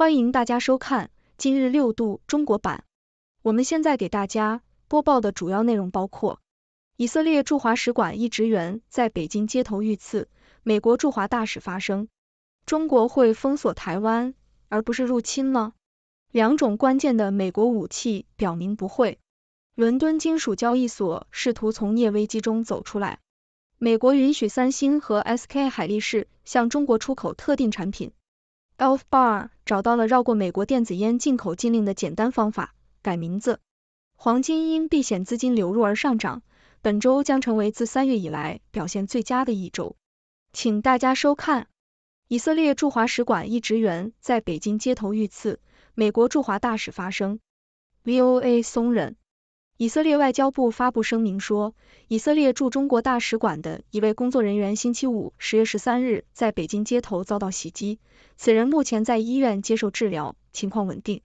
欢迎大家收看今日六度中国版。我们现在给大家播报的主要内容包括：以色列驻华使馆一职员在北京街头遇刺，美国驻华大使发声，中国会封锁台湾而不是入侵吗？两种关键的美国武器表明不会。伦敦金属交易所试图从镍危机中走出来。美国允许三星和 SK 海力士向中国出口特定产品。Elf Bar 找到了绕过美国电子烟进口禁令的简单方法，改名字。黄金因避险资金流入而上涨，本周将成为自三月以来表现最佳的一周。请大家收看。以色列驻华使馆一职员在北京街头遇刺，美国驻华大使发声。VOA 松人。以色列外交部发布声明说，以色列驻中国大使馆的一位工作人员星期五十月十三日在北京街头遭到袭击，此人目前在医院接受治疗，情况稳定。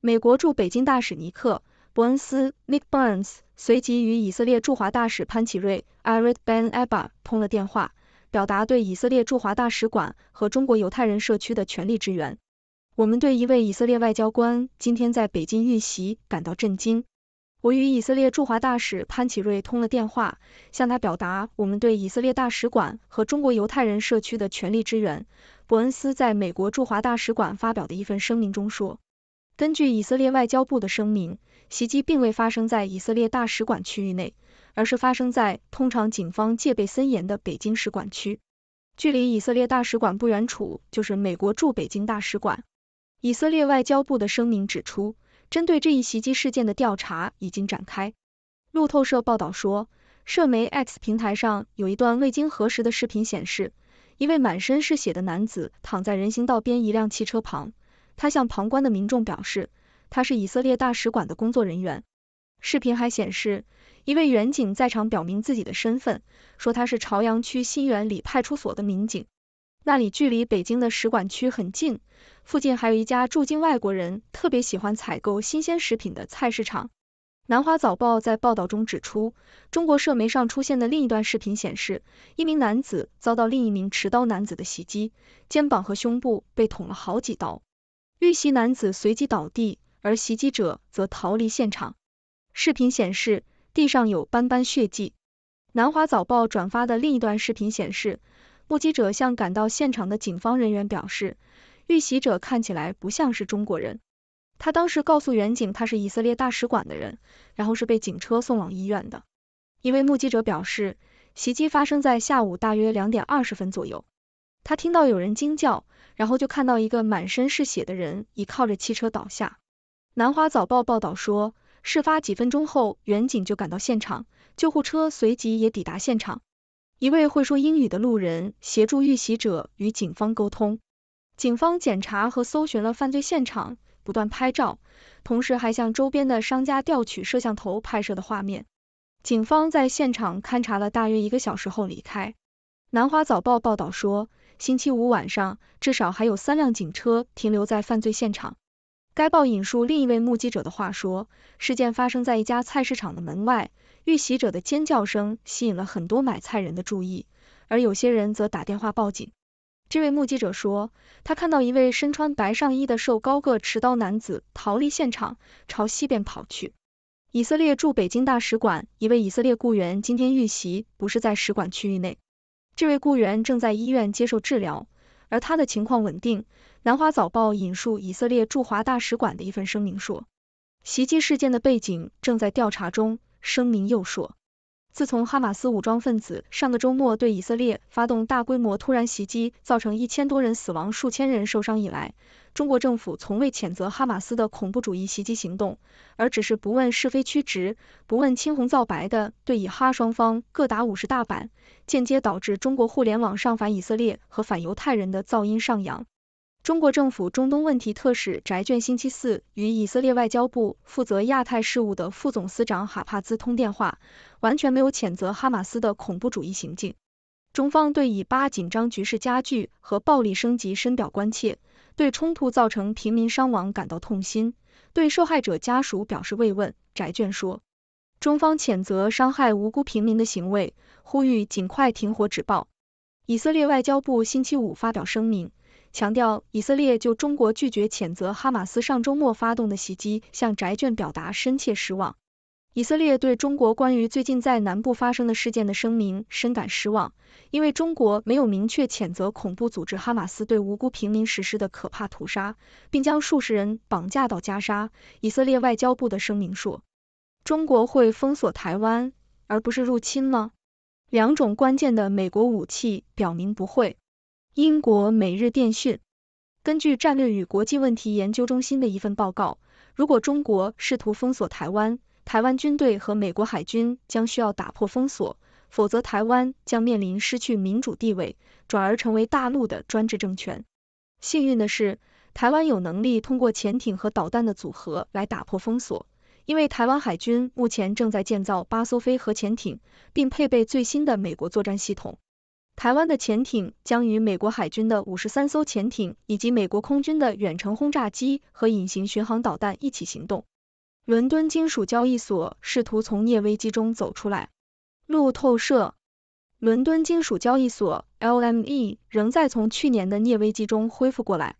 美国驻北京大使尼克伯恩斯 Nick Burns 随即与以色列驻华大使潘启瑞 Irit Ben Abba 通了电话，表达对以色列驻华大使馆和中国犹太人社区的全力支援。我们对一位以色列外交官今天在北京遇袭感到震惊。我与以色列驻华大使潘启瑞通了电话，向他表达我们对以色列大使馆和中国犹太人社区的全力支援。伯恩斯在美国驻华大使馆发表的一份声明中说：“根据以色列外交部的声明，袭击并未发生在以色列大使馆区域内，而是发生在通常警方戒备森严的北京使馆区。距离以色列大使馆不远处就是美国驻北京大使馆。”以色列外交部的声明指出。针对这一袭击事件的调查已经展开。路透社报道说，社媒 X 平台上有一段未经核实的视频显示，一位满身是血的男子躺在人行道边一辆汽车旁，他向旁观的民众表示，他是以色列大使馆的工作人员。视频还显示，一位远警在场表明自己的身份，说他是朝阳区新源里派出所的民警。那里距离北京的使馆区很近，附近还有一家驻京外国人特别喜欢采购新鲜食品的菜市场。南华早报在报道中指出，中国社媒上出现的另一段视频显示，一名男子遭到另一名持刀男子的袭击，肩膀和胸部被捅了好几刀，遇袭男子随即倒地，而袭击者则逃离现场。视频显示地上有斑斑血迹。南华早报转发的另一段视频显示。目击者向赶到现场的警方人员表示，遇袭者看起来不像是中国人。他当时告诉远警，他是以色列大使馆的人，然后是被警车送往医院的。一位目击者表示，袭击发生在下午大约两点二十分左右。他听到有人惊叫，然后就看到一个满身是血的人倚靠着汽车倒下。南华早报报道说，事发几分钟后，远警就赶到现场，救护车随即也抵达现场。一位会说英语的路人协助遇袭者与警方沟通。警方检查和搜寻了犯罪现场，不断拍照，同时还向周边的商家调取摄像头拍摄的画面。警方在现场勘查了大约一个小时后离开。南华早报报道说，星期五晚上至少还有三辆警车停留在犯罪现场。该报引述另一位目击者的话说，事件发生在一家菜市场的门外。遇袭者的尖叫声吸引了很多买菜人的注意，而有些人则打电话报警。这位目击者说，他看到一位身穿白上衣的瘦高个持刀男子逃离现场，朝西边跑去。以色列驻北京大使馆一位以色列雇员今天遇袭，不是在使馆区域内。这位雇员正在医院接受治疗，而他的情况稳定。南华早报引述以色列驻华大使馆的一份声明说，袭击事件的背景正在调查中。声明又说，自从哈马斯武装分子上个周末对以色列发动大规模突然袭击，造成一千多人死亡、数千人受伤以来，中国政府从未谴责哈马斯的恐怖主义袭击行动，而只是不问是非曲直、不问青红皂白的对以哈双方各打五十大板，间接导致中国互联网上反以色列和反犹太人的噪音上扬。中国政府中东问题特使翟隽星期四与以色列外交部负责亚太事务的副总司长哈帕兹通电话，完全没有谴责哈马斯的恐怖主义行径。中方对以巴紧张局势加剧和暴力升级深表关切，对冲突造成平民伤亡感到痛心，对受害者家属表示慰问。翟隽说，中方谴责伤害无辜平民的行为，呼吁尽快停火止暴。以色列外交部星期五发表声明。强调，以色列就中国拒绝谴责哈马斯上周末发动的袭击，向宅眷表达深切失望。以色列对中国关于最近在南部发生的事件的声明深感失望，因为中国没有明确谴责恐怖组织哈马斯对无辜平民实施的可怕屠杀，并将数十人绑架到加沙。以色列外交部的声明说：“中国会封锁台湾，而不是入侵吗？”两种关键的美国武器表明不会。英国每日电讯根据战略与国际问题研究中心的一份报告，如果中国试图封锁台湾，台湾军队和美国海军将需要打破封锁，否则台湾将面临失去民主地位，转而成为大陆的专制政权。幸运的是，台湾有能力通过潜艇和导弹的组合来打破封锁，因为台湾海军目前正在建造八艘非核潜艇，并配备最新的美国作战系统。台湾的潜艇将与美国海军的五十三艘潜艇以及美国空军的远程轰炸机和隐形巡航导弹一起行动。伦敦金属交易所试图从镍危机中走出来。路透社，伦敦金属交易所 （LME） 仍在从去年的镍危机中恢复过来。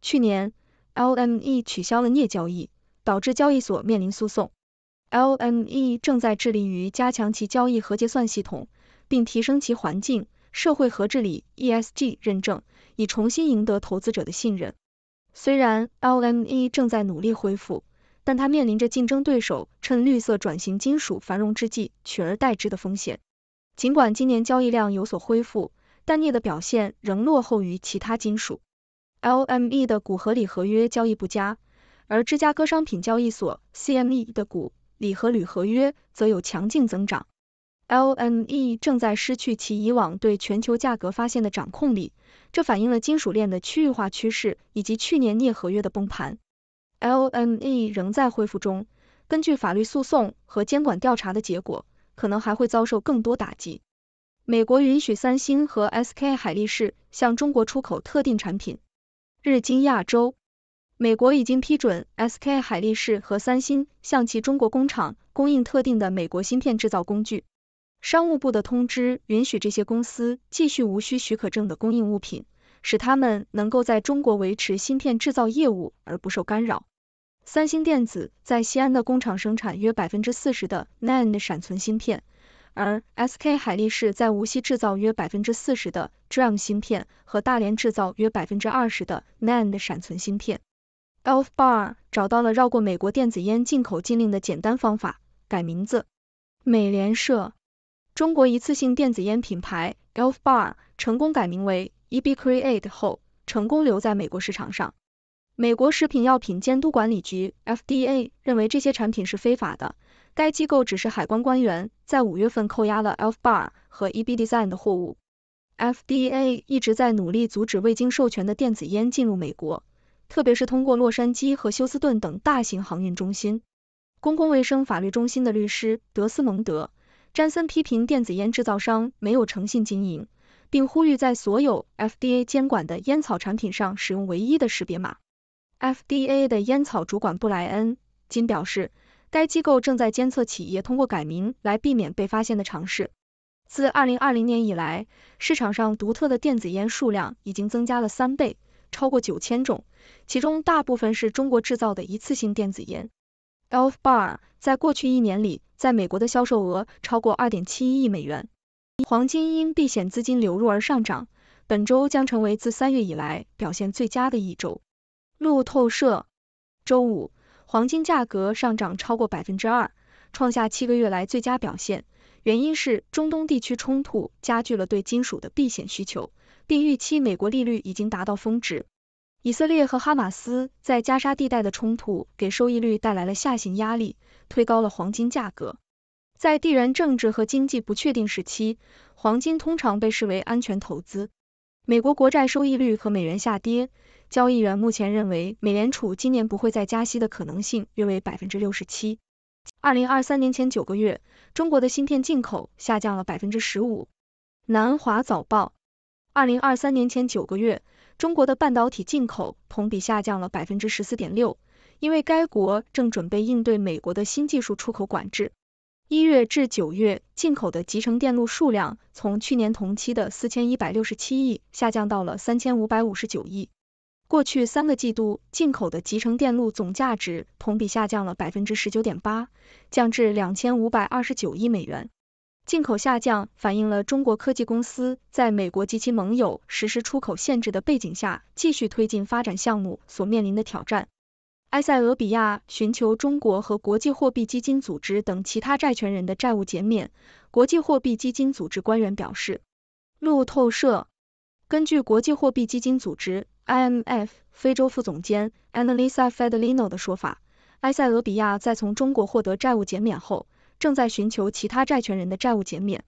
去年，LME 取消了镍交易，导致交易所面临诉讼。LME 正在致力于加强其交易和结算系统，并提升其环境。社会和治理 （ESG） 认证，以重新赢得投资者的信任。虽然 LME 正在努力恢复，但它面临着竞争对手趁绿色转型金属繁荣之际取而代之的风险。尽管今年交易量有所恢复，但镍的表现仍落后于其他金属。LME 的钴和锂合约交易不佳，而芝加哥商品交易所 （CME） 的钴、锂和铝合约则有强劲增长。LME 正在失去其以往对全球价格发现的掌控力，这反映了金属链的区域化趋势以及去年镍合约的崩盘。LME 仍在恢复中，根据法律诉讼和监管调查的结果，可能还会遭受更多打击。美国允许三星和 SK 海力士向中国出口特定产品。日经亚洲，美国已经批准 SK 海力士和三星向其中国工厂供应特定的美国芯片制造工具。商务部的通知允许这些公司继续无需许可证的供应物品，使他们能够在中国维持芯片制造业务而不受干扰。三星电子在西安的工厂生产约百分之四十的 NAND 闪存芯片，而 SK 海力士在无锡制造约百分之四十的 DRAM 芯片和大连制造约百分之二十的 NAND 闪存芯片。Elf Bar 找到了绕过美国电子烟进口禁令的简单方法：改名字。美联社。中国一次性电子烟品牌 Elf Bar 成功改名为 eB Create 后，成功留在美国市场上。美国食品药品监督管理局 FDA 认为这些产品是非法的。该机构指示海关官员在五月份扣押了 Elf Bar 和 eB Design 的货物。FDA 一直在努力阻止未经授权的电子烟进入美国，特别是通过洛杉矶和休斯顿等大型航运中心。公共卫生法律中心的律师德斯蒙德。詹森批评电子烟制造商没有诚信经营，并呼吁在所有 FDA 监管的烟草产品上使用唯一的识别码。FDA 的烟草主管布莱恩金表示，该机构正在监测企业通过改名来避免被发现的尝试。自2020年以来，市场上独特的电子烟数量已经增加了三倍，超过九千种，其中大部分是中国制造的一次性电子烟。Elf Bar 在过去一年里。在美国的销售额超过2.71亿美元。黄金因避险资金流入而上涨，本周将成为自三月以来表现最佳的一周。路透社周五，黄金价格上涨超过百分之二，创下七个月来最佳表现，原因是中东地区冲突加剧了对金属的避险需求，并预期美国利率已经达到峰值。以色列和哈马斯在加沙地带的冲突给收益率带来了下行压力，推高了黄金价格。在地缘政治和经济不确定时期，黄金通常被视为安全投资。美国国债收益率和美元下跌，交易员目前认为美联储今年不会再加息的可能性约为百分之六十七。二零二三年前九个月，中国的芯片进口下降了百分之十五。南华早报，二零二三年前九个月。中国的半导体进口同比下降了百分之十四点六，因为该国正准备应对美国的新技术出口管制。一月至九月，进口的集成电路数量从去年同期的四千一百六十七亿下降到了三千五百五十九亿。过去三个季度，进口的集成电路总价值同比下降了百分之十九点八，降至两千五百二十九亿美元。进口下降反映了中国科技公司在美国及其盟友实施出口限制的背景下继续推进发展项目所面临的挑战。埃塞俄比亚寻求中国和国际货币基金组织等其他债权人的债务减免，国际货币基金组织官员表示。路透社根据国际货币基金组织 （IMF） 非洲副总监 Analisa Fedelino 的说法，埃塞俄比亚在从中国获得债务减免后。正在寻求其他债权人的债务减免。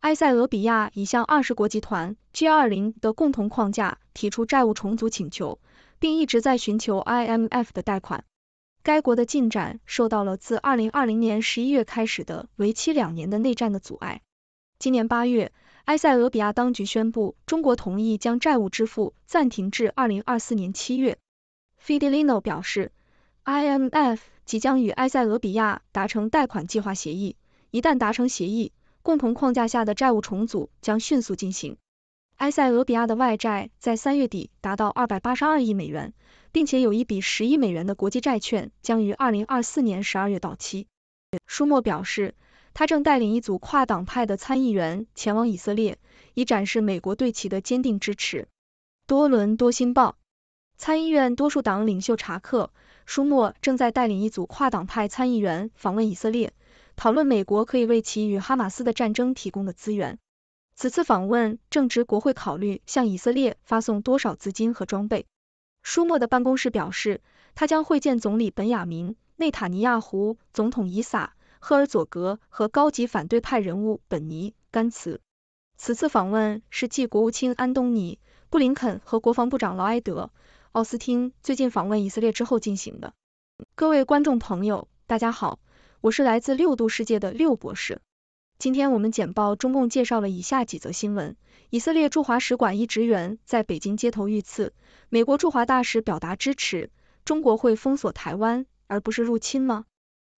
埃塞俄比亚已向二十国集团 （G20） 的共同框架提出债务重组请求，并一直在寻求 IMF 的贷款。该国的进展受到了自2020年11月开始的为期两年的内战的阻碍。今年8月，埃塞俄比亚当局宣布，中国同意将债务支付暂停至2024年7月。Fidelino 表示，IMF。即将与埃塞俄比亚达成贷款计划协议。一旦达成协议，共同框架下的债务重组将迅速进行。埃塞俄比亚的外债在三月底达到二百八十二亿美元，并且有一笔十亿美元的国际债券将于二零二四年十二月到期。舒默表示，他正带领一组跨党派的参议员前往以色列，以展示美国对其的坚定支持。多伦多星报，参议院多数党领袖查克。舒默正在带领一组跨党派参议员访问以色列，讨论美国可以为其与哈马斯的战争提供的资源。此次访问正值国会考虑向以色列发送多少资金和装备。舒默的办公室表示，他将会见总理本雅明·内塔尼亚胡、总统以撒·赫尔佐格和高级反对派人物本尼·甘茨。此次访问是继国务卿安东尼·布林肯和国防部长劳埃德。奥斯汀最近访问以色列之后进行的。各位观众朋友，大家好，我是来自六度世界的六博士。今天我们简报中共介绍了以下几则新闻：以色列驻华使馆一职员在北京街头遇刺，美国驻华大使表达支持。中国会封锁台湾而不是入侵吗？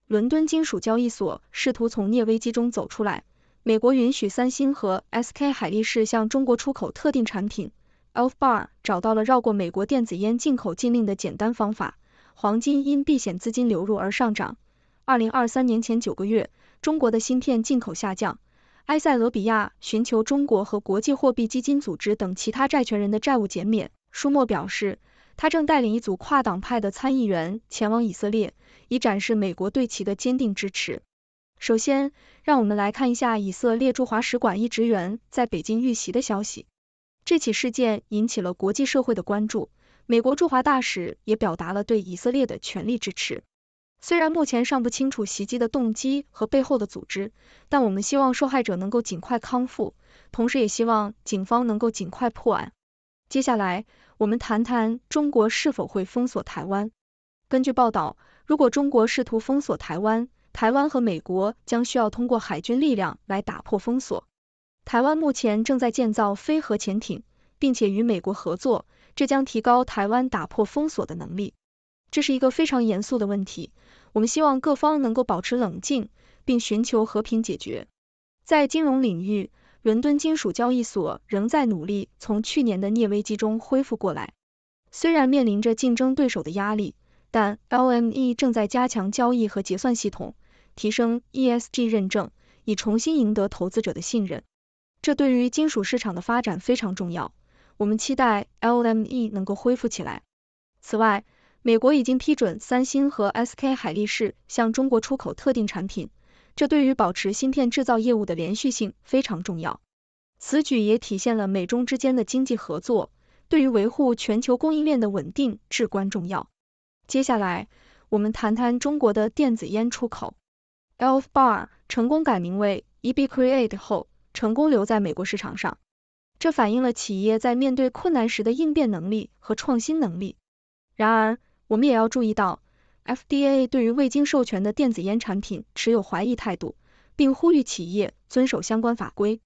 伦敦金属交易所试图从镍危机中走出来。美国允许三星和 SK 海力士向中国出口特定产品。Alf Bar 找到了绕过美国电子烟进口禁令的简单方法。黄金因避险资金流入而上涨。二零二三年前九个月，中国的芯片进口下降。埃塞俄比亚寻求中国和国际货币基金组织等其他债权人的债务减免。舒默表示，他正带领一组跨党派的参议员前往以色列，以展示美国对其的坚定支持。首先，让我们来看一下以色列驻华使馆一职员在北京遇袭的消息。这起事件引起了国际社会的关注，美国驻华大使也表达了对以色列的全力支持。虽然目前尚不清楚袭击的动机和背后的组织，但我们希望受害者能够尽快康复，同时也希望警方能够尽快破案。接下来，我们谈谈中国是否会封锁台湾。根据报道，如果中国试图封锁台湾，台湾和美国将需要通过海军力量来打破封锁。台湾目前正在建造非核潜艇，并且与美国合作，这将提高台湾打破封锁的能力。这是一个非常严肃的问题，我们希望各方能够保持冷静，并寻求和平解决。在金融领域，伦敦金属交易所仍在努力从去年的镍危机中恢复过来。虽然面临着竞争对手的压力，但 LME 正在加强交易和结算系统，提升 ESG 认证，以重新赢得投资者的信任。这对于金属市场的发展非常重要。我们期待 LME 能够恢复起来。此外，美国已经批准三星和 SK 海力士向中国出口特定产品，这对于保持芯片制造业务的连续性非常重要。此举也体现了美中之间的经济合作，对于维护全球供应链的稳定至关重要。接下来，我们谈谈中国的电子烟出口。Elf Bar 成功改名为 EB Create 后。成功留在美国市场上，这反映了企业在面对困难时的应变能力和创新能力。然而，我们也要注意到，FDA 对于未经授权的电子烟产品持有怀疑态度，并呼吁企业遵守相关法规。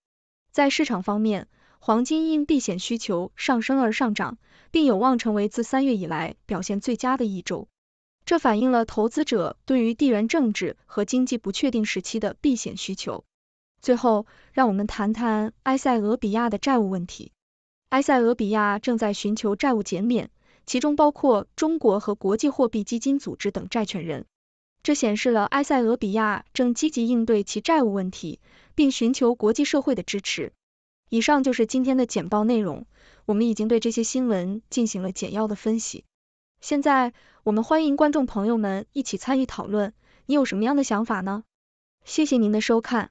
在市场方面，黄金因避险需求上升而上涨，并有望成为自三月以来表现最佳的一周，这反映了投资者对于地缘政治和经济不确定时期的避险需求。最后，让我们谈谈埃塞俄比亚的债务问题。埃塞俄比亚正在寻求债务减免，其中包括中国和国际货币基金组织等债权人。这显示了埃塞俄比亚正积极应对其债务问题，并寻求国际社会的支持。以上就是今天的简报内容，我们已经对这些新闻进行了简要的分析。现在，我们欢迎观众朋友们一起参与讨论，你有什么样的想法呢？谢谢您的收看。